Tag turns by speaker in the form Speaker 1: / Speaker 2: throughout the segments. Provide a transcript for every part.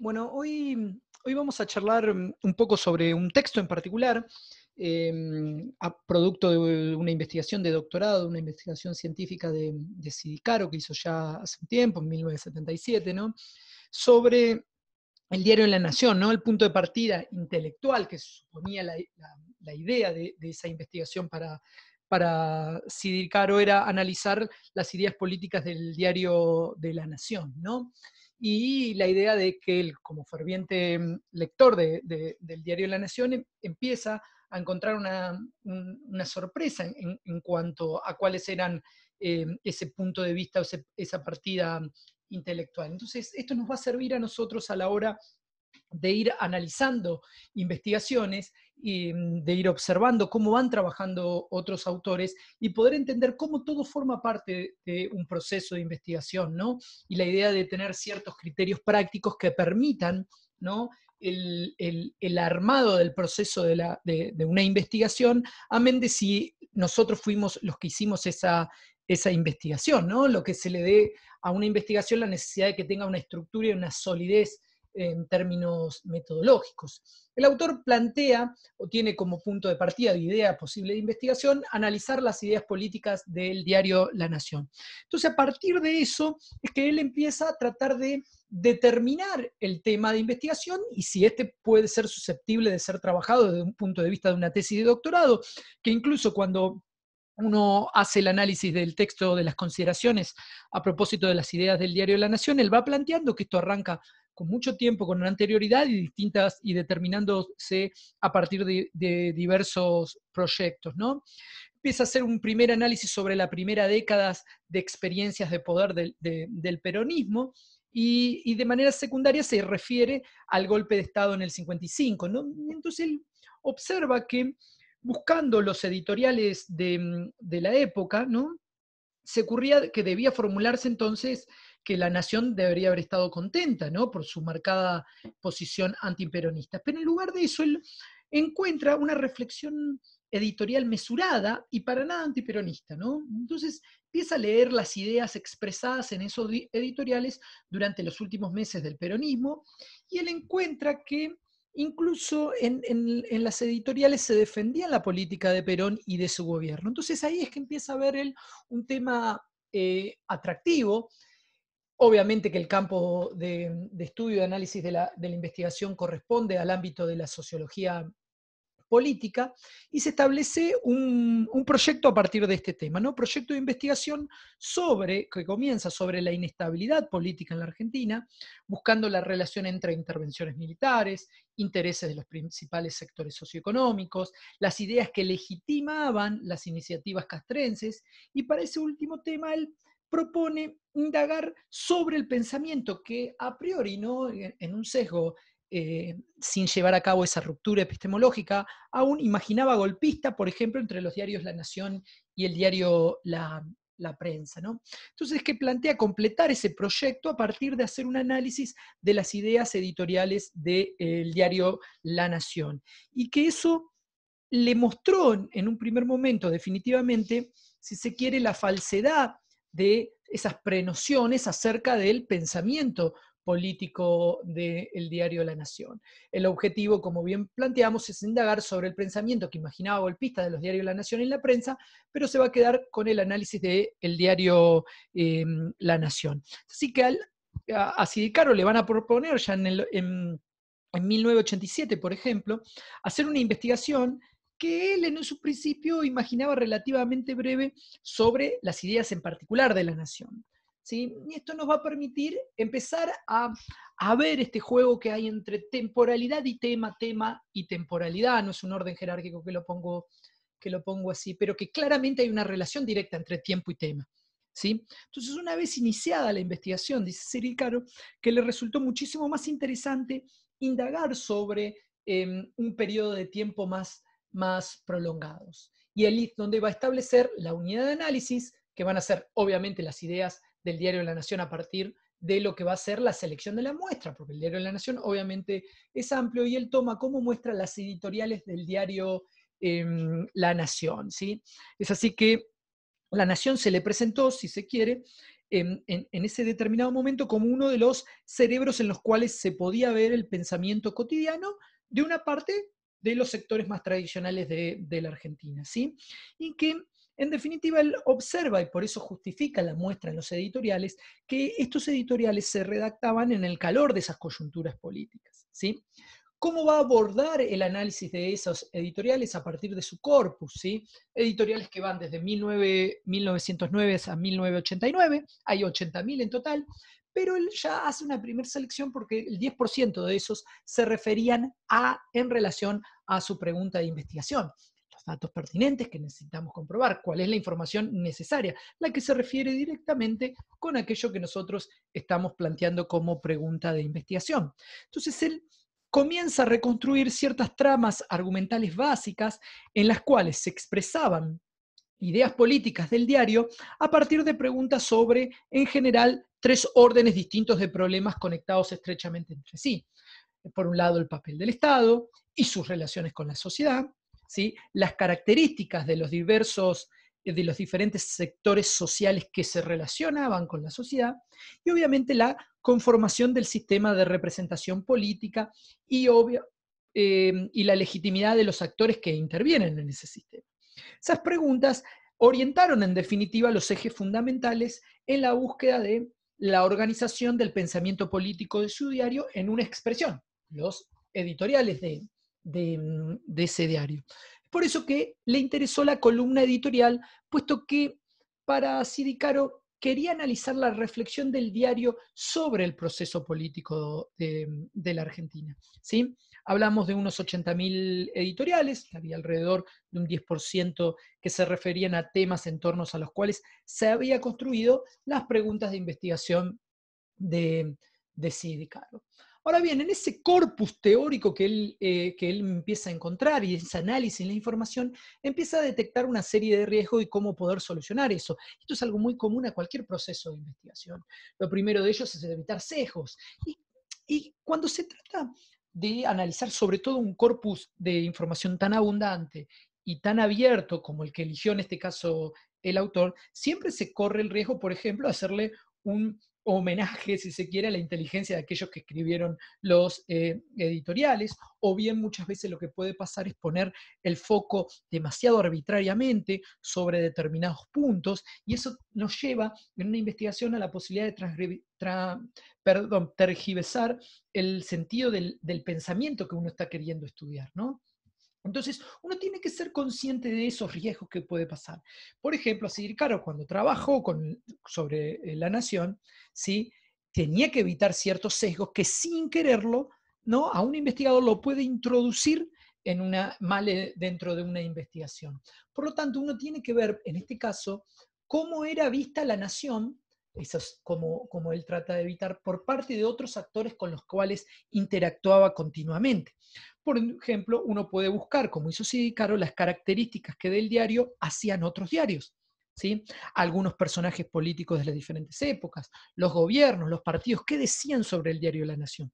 Speaker 1: Bueno, hoy, hoy, vamos a charlar mm, un poco sobre un texto en particular, em, producto de una investigación de doctorado, una investigación científica de, Sidicaro que hizo ya hace un tiempo, en 1977, ¿no? sobre el diario de La Nación, ¿no? el punto de partida intelectual que suponía la, idea de, esa investigación para, para Sidicaro era analizar las ideas políticas del diario de La Nación. ¿no? y la idea de que él, como ferviente mm, lector del diario La Nación, em, empieza a encontrar una, sorpresa en, cuanto a cuáles eran eh, ese punto de vista, o esa partida intelectual. Entonces, esto nos va a servir a nosotros a la hora de ir analizando investigaciones, y mm, de ir observando cómo van trabajando otros autores y poder entender cómo todo forma parte de un proceso de investigación, ¿no? Y la idea de tener ciertos criterios prácticos que permitan, ¿no? El, armado del proceso de, una investigación, amén de si nosotros fuimos los que hicimos esa, esa investigación, ¿no? Lo que se le dé a una investigación, la necesidad de que tenga una estructura y una solidez en términos metodológicos. El autor plantea, o tiene como punto de partida de idea posible de investigación, analizar las ideas políticas del diario La Nación. Entonces, a partir de eso es que él empieza a tratar de determinar el tema de investigación y si este puede ser susceptible de ser trabajado desde un punto de vista de una tesis de doctorado, que incluso cuando uno hace el análisis del texto de las consideraciones a propósito de las ideas del diario la Nación, él va planteando que esto arranca con mucho tiempo, con anterioridad y distintas y determinándose a partir de, diversos proyectos, ¿no? Empieza a hacer un primer análisis sobre la primera década de experiencias de poder del, peronismo y, de manera secundaria se refiere al golpe de Estado en el 55, Entonces él observa que buscando los editoriales de, la época, ¿no? Se ocurría que debía formularse entonces que la nación debería haber estado contenta, ¿no? Por su marcada posición antiperonista. Pero en lugar de eso, él encuentra una reflexión editorial mesurada y para nada antiperonista, ¿no? Entonces empieza a leer las ideas expresadas en esos editoriales durante los últimos meses del peronismo y él encuentra que incluso en, las editoriales se defendía la política de Perón y de su gobierno. Entonces ahí es que empieza a ver un tema eh, atractivo Obviamente que el campo de, estudio y análisis de la, de la investigación corresponde al ámbito de la sociología política y se establece un, un, proyecto a partir de este tema, ¿no? Proyecto de investigación sobre, que comienza sobre la inestabilidad política en la Argentina, buscando la relación entre intervenciones militares, intereses de los principales sectores socioeconómicos, las ideas que legitimaban las iniciativas castrenses y para ese último tema el propone indagar sobre el pensamiento que a priori, ¿no? en un sesgo, eh, sin llevar a cabo esa ruptura epistemológica, aún imaginaba golpista, por ejemplo, entre los diarios La Nación y el diario La, Prensa. ¿no? Entonces, que plantea completar ese proyecto a partir de hacer un análisis de las ideas editoriales del diario La Nación. Y que eso le mostró en un primer momento, definitivamente, si se quiere, la falsedad de esas prenociones acerca del pensamiento político del diario La Nación. El objetivo, como bien planteamos, es indagar sobre el pensamiento que imaginaba golpista de los diarios La Nación en la prensa, pero se va a quedar con el análisis del diario em, La Nación. Así que al, a, le van a proponer ya en 1987, por ejemplo, hacer una investigación que él en su principio imaginaba relativamente breve sobre las ideas en particular de la nación. ¿Sí? Y esto nos va a permitir empezar a, ver este juego que hay entre temporalidad y tema, tema y temporalidad. No es un orden jerárquico que lo pongo, que lo pongo así, pero que claramente hay una relación directa entre tiempo y tema. ¿Sí? Entonces, una vez iniciada la investigación, dice Cyril Caro, que le resultó muchísimo más interesante indagar sobre em, un periodo de tiempo más más prolongados. Y el es donde va a establecer la unidad de análisis, que van a ser obviamente las ideas del Diario de la Nación a partir de lo que va a ser la selección de la muestra, porque el Diario de la Nación obviamente es amplio y él toma como muestra las editoriales del diario em, La Nación. ¿sí? Es así que La Nación se le presentó, si se quiere, em, en, ese determinado momento como uno de los cerebros en los cuales se podía ver el pensamiento cotidiano de una parte de los sectores más tradicionales de, la Argentina, ¿sí? Y que en definitiva, él observa, y por eso justifica la muestra en los editoriales, que estos editoriales se redactaban en el calor de esas coyunturas políticas. ¿sí? ¿Cómo va a abordar el análisis de esos editoriales a partir de su corpus? ¿sí? Editoriales que van desde 1909 a 1989, hay 80.000 en total, pero él ya hace una primera selección porque el 10% de esos se referían a en relación a su pregunta de investigación. Los datos pertinentes que necesitamos comprobar, cuál es la información necesaria, la que se refiere directamente con aquello que nosotros estamos planteando como pregunta de investigación. Entonces él comienza a reconstruir ciertas tramas argumentales básicas en las cuales se expresaban ideas políticas del diario a partir de preguntas sobre, en general, tres órdenes distintos de problemas conectados estrechamente entre sí. Por un lado, el papel del Estado y sus relaciones con la sociedad, ¿sí? las características de los diversos eh, de los diferentes sectores sociales que se relacionaban con la sociedad y obviamente la conformación del sistema de representación política y, obvio, eh, y la legitimidad de los actores que intervienen en ese sistema. Esas preguntas orientaron en definitiva los ejes fundamentales en la búsqueda de la organización del pensamiento político de su diario en una expresión, los editoriales de, ese diario. Por eso que le interesó la columna editorial, puesto que para Sidicaro quería analizar la reflexión del diario sobre el proceso político de, la Argentina. ¿sí? Hablamos de unos 80.000 editoriales, había alrededor de un 10% que se referían a temas en torno a los cuales se había construido las preguntas de investigación de, de Cid Ahora bien, en ese corpus teórico que él, eh, que él empieza a encontrar y ese análisis en la información, empieza a detectar una serie de riesgos y cómo poder solucionar eso. Esto es algo muy común a cualquier proceso de investigación. Lo primero de ellos es evitar sesgos. y cuando se trata de analizar sobre todo un corpus de información tan abundante y tan abierto como el que eligió en este caso el autor, siempre se corre el riesgo, por ejemplo, de hacerle un homenaje, si se quiere, a la inteligencia de aquellos que escribieron los eh, editoriales, o bien muchas veces lo que puede pasar es poner el foco demasiado arbitrariamente sobre determinados puntos, y eso nos lleva en una investigación a la posibilidad de tergiversar el sentido del, del, pensamiento que uno está queriendo estudiar, ¿no? Entonces, uno tiene que ser consciente de esos riesgos que puede pasar. Por ejemplo, así, Caro, cuando trabajó con, sobre eh, la nación, ¿sí? tenía que evitar ciertos sesgos que sin quererlo, ¿no? a un investigador lo puede introducir en una, dentro de una investigación. Por lo tanto, uno tiene que ver, en este caso, cómo era vista la nación eso como, como él trata de evitar por parte de otros actores con los cuales interactuaba continuamente. Por ejemplo, uno puede buscar, como hizo Sidicaro, las características que del diario hacían otros diarios. ¿Sí? algunos personajes políticos de las diferentes épocas, los gobiernos, los partidos, qué decían sobre el diario La Nación.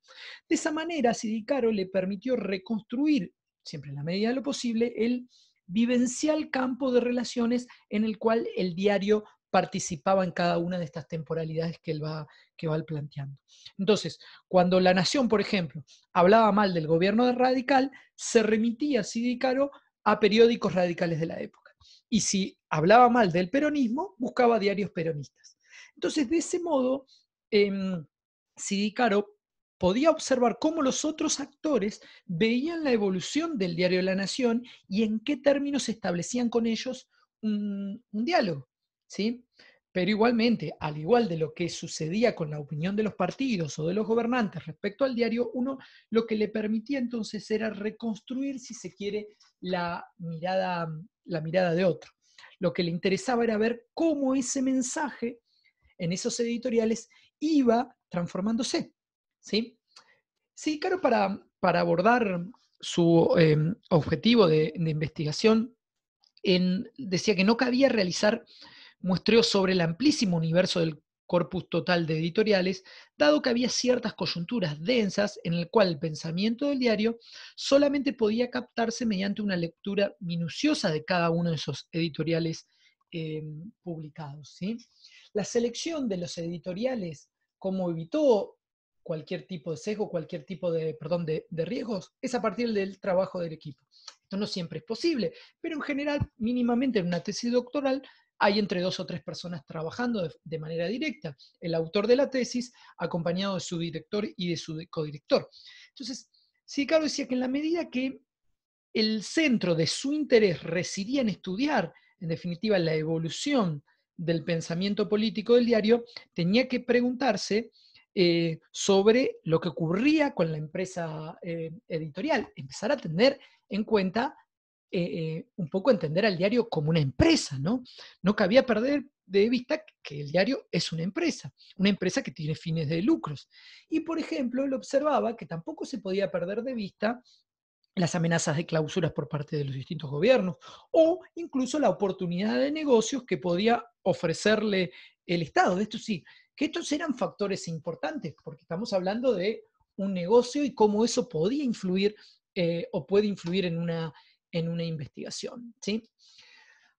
Speaker 1: De esa manera, Sidicaro le permitió reconstruir, siempre en la medida de lo posible, el vivencial campo de relaciones en el cual el diario participaba en cada una de estas temporalidades que él va, que va planteando. Entonces, cuando La Nación, por ejemplo, hablaba mal del gobierno de Radical, se remitía Sidicaro a periódicos radicales de la época. Y si hablaba mal del peronismo, buscaba diarios peronistas. Entonces, de ese modo, em, Sidicaro podía observar cómo los otros actores veían la evolución del diario La Nación y en qué términos establecían con ellos un diálogo. ¿sí? Pero igualmente, al igual de lo que sucedía con la opinión de los partidos o de los gobernantes respecto al diario, uno lo que le permitía entonces era reconstruir, si se quiere, la mirada, mm, la mirada de otro. Lo que le interesaba era ver cómo ese mensaje en esos editoriales iba transformándose. ¿sí? Sí, claro, para, para abordar su em, objetivo de, investigación, decía que no cabía realizar muestreó sobre el amplísimo universo del corpus total de editoriales, dado que había ciertas coyunturas densas en el cual el pensamiento del diario solamente podía captarse mediante una lectura minuciosa de cada uno de esos editoriales eh, publicados. ¿sí? La selección de los editoriales, como evitó cualquier tipo de sesgo, cualquier tipo de, perdón, de, de riesgos, es a partir del trabajo del equipo. Esto no siempre es posible, pero en general, mínimamente en una tesis doctoral, hay entre dos o tres personas trabajando de, manera directa, el autor de la tesis acompañado de su director y de su codirector. Entonces, sí, claro, decía que en la medida que el centro de su interés residía en estudiar, en definitiva, la evolución del pensamiento político del diario, tenía que preguntarse eh, sobre lo que ocurría con la empresa eh, editorial, empezar a tener en cuenta eh, eh, un poco entender al diario como una empresa, ¿no? No cabía perder de vista que el diario es una empresa, una empresa que tiene fines de lucros. Y, por ejemplo, él observaba que tampoco se podía perder de vista las amenazas de clausuras por parte de los distintos gobiernos o incluso la oportunidad de negocios que podía ofrecerle el Estado. Esto sí, que estos eran factores importantes, porque estamos hablando de un negocio y cómo eso podía influir eh, o puede influir en una, en una investigación. ¿sí?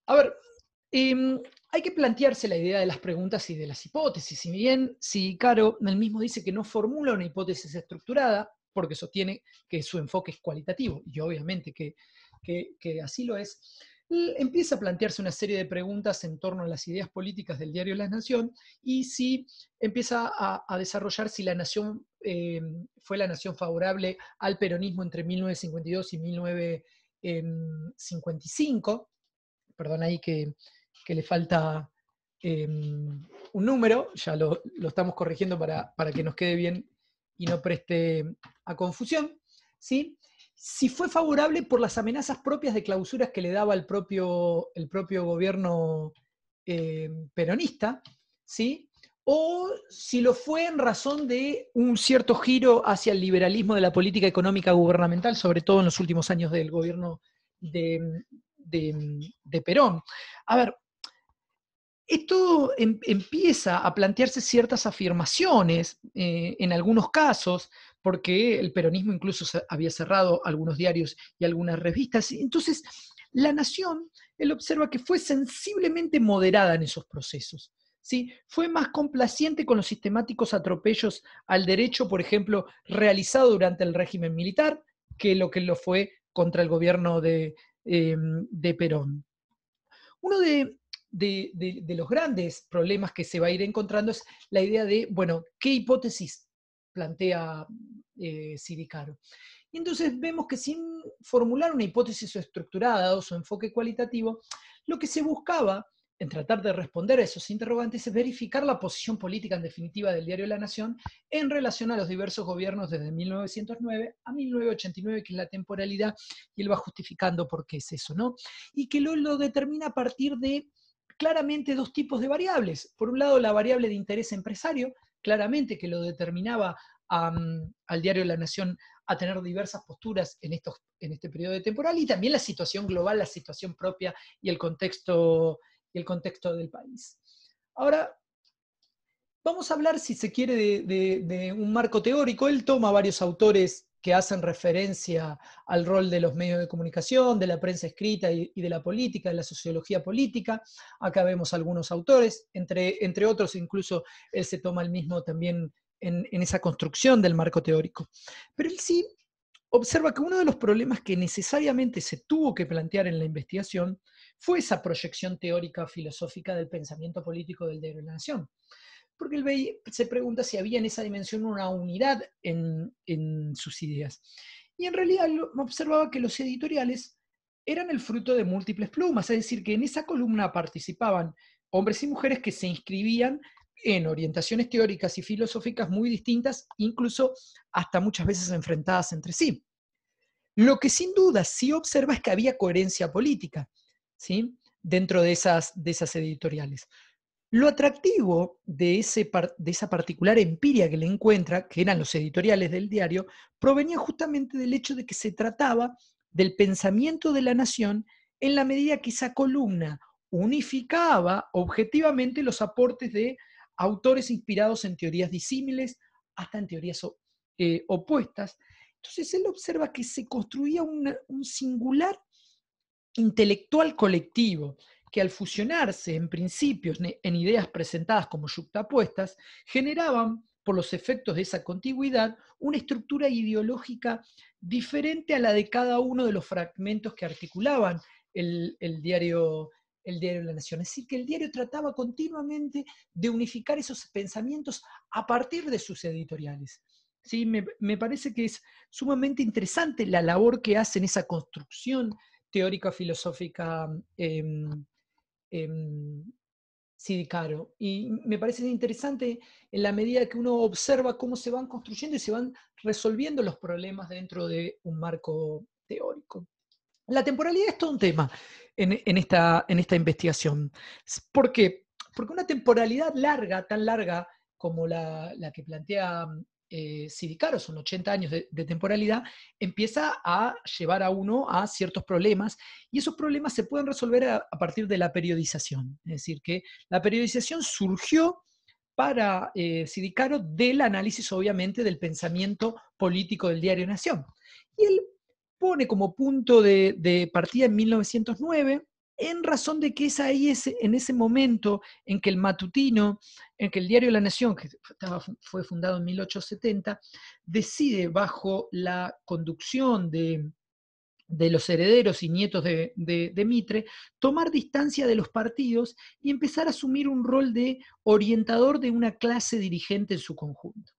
Speaker 1: A ver, em, hay que plantearse la idea de las preguntas y de las hipótesis. Si bien, si Caro el mismo dice que no formula una hipótesis estructurada, porque sostiene que su enfoque es cualitativo, y obviamente que, que, así lo es, empieza a plantearse una serie de preguntas en torno a las ideas políticas del diario La Nación y si empieza a, desarrollar si la nación eh, fue la nación favorable al peronismo entre 1952 y 19 en 55, perdón ahí que, le falta em, un número, ya lo, estamos corrigiendo para, que nos quede bien y no preste a confusión, ¿sí? si fue favorable por las amenazas propias de clausuras que le daba el propio, el propio gobierno em, peronista, ¿sí? o si lo fue en razón de un cierto giro hacia el liberalismo de la política económica gubernamental, sobre todo en los últimos años del gobierno de, Perón. A ver, esto em, empieza a plantearse ciertas afirmaciones eh, en algunos casos, porque el peronismo incluso había cerrado algunos diarios y algunas revistas. Entonces, la nación, él observa que fue sensiblemente moderada en esos procesos fue más complaciente con los sistemáticos atropellos al derecho, por ejemplo, realizado durante el régimen militar, que lo que lo fue contra el gobierno de, em, Perón. Uno de, los grandes problemas que se va a ir encontrando es la idea de, bueno, ¿qué hipótesis plantea eh, Siricaro? Y entonces vemos que sin formular una hipótesis estructurada o su enfoque cualitativo, lo que se buscaba en tratar de responder a esos interrogantes es verificar la posición política en definitiva del diario La Nación en relación a los diversos gobiernos desde 1909 a 1989, que es la temporalidad, y él va justificando por qué es eso, ¿no? Y que lo, lo determina a partir de claramente dos tipos de variables. Por un lado, la variable de interés empresario, claramente que lo determinaba al diario La Nación a tener diversas posturas en, estos, en este periodo de temporal, y también la situación global, la situación propia y el contexto el contexto del país. Ahora, vamos a hablar, si se quiere, de, un marco teórico. Él toma varios autores que hacen referencia al rol de los medios de comunicación, de la prensa escrita y, de la política, de la sociología política. Acá vemos algunos autores, entre, entre otros incluso él se toma el mismo también en, en, esa construcción del marco teórico. Pero él sí observa que uno de los problemas que necesariamente se tuvo que plantear en la investigación fue esa proyección teórica filosófica del pensamiento político del de la nación. Porque el BEI se pregunta si había en esa dimensión una unidad en, en sus ideas. Y en realidad observaba que los editoriales eran el fruto de múltiples plumas, es decir, que en esa columna participaban hombres y mujeres que se inscribían en orientaciones teóricas y filosóficas muy distintas, incluso hasta muchas veces enfrentadas entre sí. Lo que sin duda sí observa es que había coherencia política ¿sí? dentro de esas, de esas editoriales. Lo atractivo de, de, esa particular empiria que le encuentra, que eran los editoriales del diario, provenía justamente del hecho de que se trataba del pensamiento de la nación en la medida que esa columna unificaba objetivamente los aportes de autores inspirados en teorías disímiles, hasta en teorías eh, opuestas. Entonces él observa que se construía un singular intelectual colectivo que al fusionarse en principios, en ideas presentadas como yuxtapuestas, generaban, por los efectos de esa contigüidad, una estructura ideológica diferente a la de cada uno de los fragmentos que articulaban el diario el diario La Nación. Es decir, que el diario trataba continuamente de unificar esos pensamientos a partir de sus editoriales. ¿Sí? Me, parece que es sumamente interesante la labor que hacen esa construcción teórica filosófica em, em, Sidicaro. Y me parece interesante en la medida que uno observa cómo se van construyendo y se van resolviendo los problemas dentro de un marco teórico. La temporalidad es todo un tema en, esta, investigación. ¿Por qué? Porque una temporalidad larga, tan larga como la, que plantea eh, Sidicaro, son 80 años de, temporalidad, empieza a llevar a uno a ciertos problemas y esos problemas se pueden resolver a, partir de la periodización. Es decir, que la periodización surgió para eh, Sidicaro del análisis, obviamente, del pensamiento político del diario Nación. Y él pone como punto de, partida en 1909 en razón de que es ahí en ese momento en que el matutino, en que el diario La Nación, que fue fundado en 1870, decide bajo la conducción de, los herederos y nietos de, Mitre, tomar distancia de los partidos y empezar a asumir un rol de orientador de una clase dirigente en su conjunto.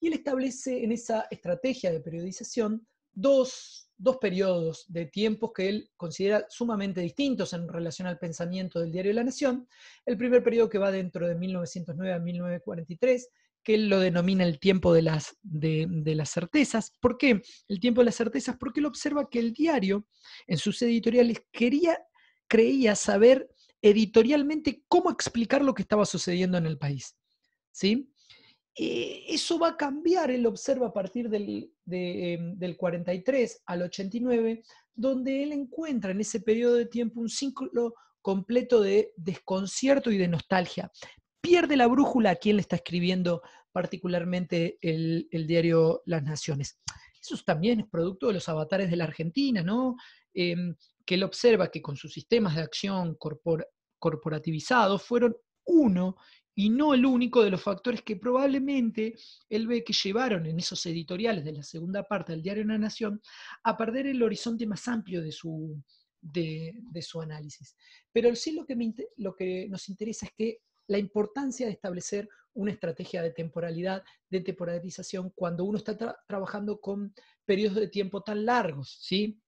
Speaker 1: Y él establece en esa estrategia de periodización dos dos periodos de tiempos que él considera sumamente distintos en relación al pensamiento del Diario de la Nación. El primer periodo que va dentro de 1909 a 1943, que él lo denomina el tiempo de las, de, las certezas. ¿Por qué el tiempo de las certezas? Porque él observa que el diario, en sus editoriales, quería, creía saber editorialmente cómo explicar lo que estaba sucediendo en el país. ¿sí? Eh, eso va a cambiar, él observa a partir del Em, del 43 al 89, donde él encuentra en ese periodo de tiempo un ciclo completo de desconcierto y de nostalgia. Pierde la brújula a quien le está escribiendo particularmente el, diario Las Naciones. Eso también es producto de los avatares de la Argentina, ¿no? Em, que él observa que con sus sistemas de acción corporativizados fueron uno y no el único de los factores que probablemente él ve que llevaron en esos editoriales de la segunda parte del diario La Nación a perder el horizonte más amplio de su, de, su análisis. Pero sí lo que, lo que nos interesa es que la importancia de establecer una estrategia de temporalidad, de temporalización, cuando uno está trabajando con periodos de tiempo tan largos, ¿sí?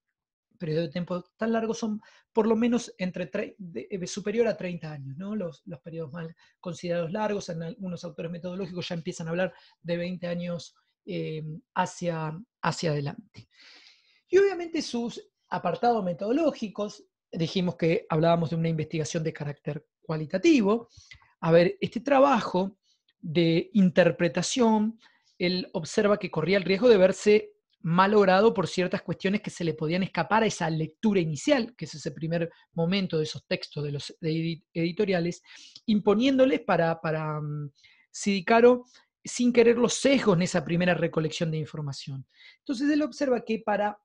Speaker 1: periodos de tiempo tan largos son por lo menos entre eh, superior a 30 años, ¿no? los, periodos más considerados largos. En algunos autores metodológicos ya empiezan a hablar de 20 años eh, hacia, hacia adelante. Y obviamente sus apartados metodológicos, dijimos que hablábamos de una investigación de carácter cualitativo. A ver, este trabajo de interpretación, él observa que corría el riesgo de verse malogrado por ciertas cuestiones que se le podían escapar a esa lectura inicial, que es ese primer momento de esos textos de los editoriales, imponiéndoles para, mm, Sidicaro sin querer los sesgos en esa primera recolección de información. Entonces él observa que para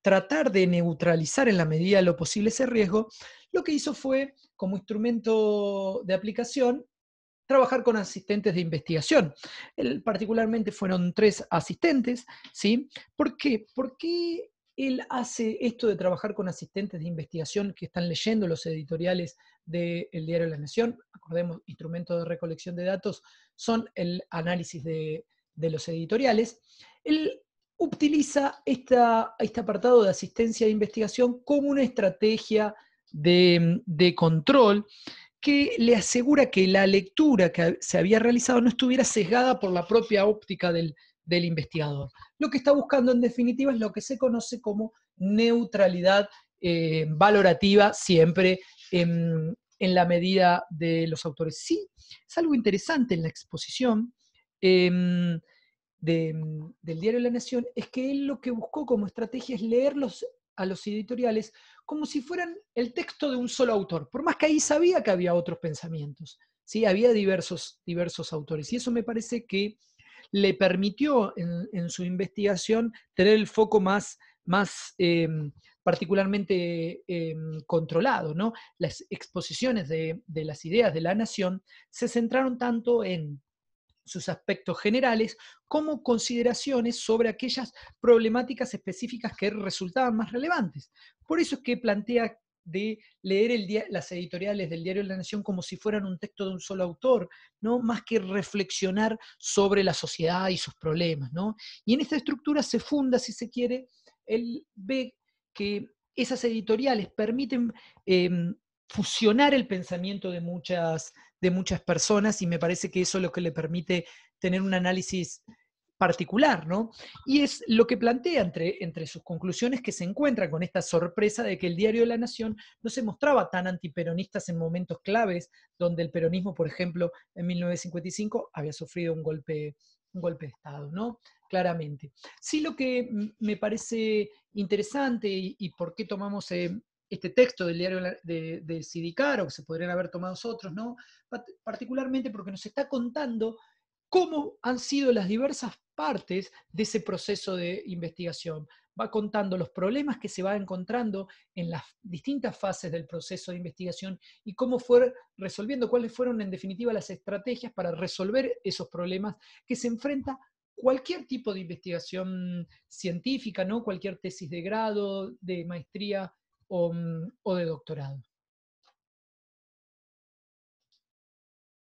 Speaker 1: tratar de neutralizar en la medida de lo posible ese riesgo, lo que hizo fue, como instrumento de aplicación, trabajar con asistentes de investigación. particularmente fueron tres asistentes, ¿sí? ¿Por qué? ¿Por qué él hace esto de trabajar con asistentes de investigación que están leyendo los editoriales del Diario de la Nación? Acordemos, instrumentos de recolección de datos son el análisis de, de los editoriales. Él utiliza esta, este apartado de asistencia de investigación como una estrategia de, de, control que le asegura que la lectura que se había realizado no estuviera sesgada por la propia óptica del, investigador. Lo que está buscando en definitiva es lo que se conoce como neutralidad eh, valorativa siempre en, la medida de los autores. Sí, es algo interesante en la exposición em, del diario de La Nación, es que él lo que buscó como estrategia es leer los a los editoriales como si fueran el texto de un solo autor, por más que ahí sabía que había otros pensamientos, ¿sí? había diversos, diversos autores. Y eso me parece que le permitió en, su investigación tener el foco más, más em, particularmente em, controlado. ¿no? Las exposiciones de las ideas de la nación se centraron tanto en sus aspectos generales como consideraciones sobre aquellas problemáticas específicas que resultaban más relevantes. Por eso es que plantea de leer las editoriales del diario de la Nación como si fueran un texto de un solo autor, ¿no? más que reflexionar sobre la sociedad y sus problemas. ¿no? Y en esta estructura se funda, si se quiere, él ve que esas editoriales permiten em, fusionar el pensamiento de muchas de muchas personas y me parece que eso es lo que le permite tener un análisis particular, ¿no? Y es lo que plantea entre, entre sus conclusiones que se encuentra con esta sorpresa de que el diario de la Nación no se mostraba tan antiperonistas en momentos claves, donde el peronismo, por ejemplo, en 1955 había sufrido un golpe, un golpe de Estado, ¿no? Claramente. Sí, lo que me parece interesante y, por qué tomamos eh, este texto del diario de, Sidicar, o que se podrían haber tomado otros, particularmente porque nos está contando cómo han sido las diversas partes de ese proceso de investigación. Va contando los problemas que se va encontrando en las distintas fases del proceso de investigación y cómo fue resolviendo, cuáles fueron en definitiva las estrategias para resolver esos problemas que se enfrenta cualquier tipo de investigación científica, cualquier tesis de grado, de maestría Mm, o, de doctorado.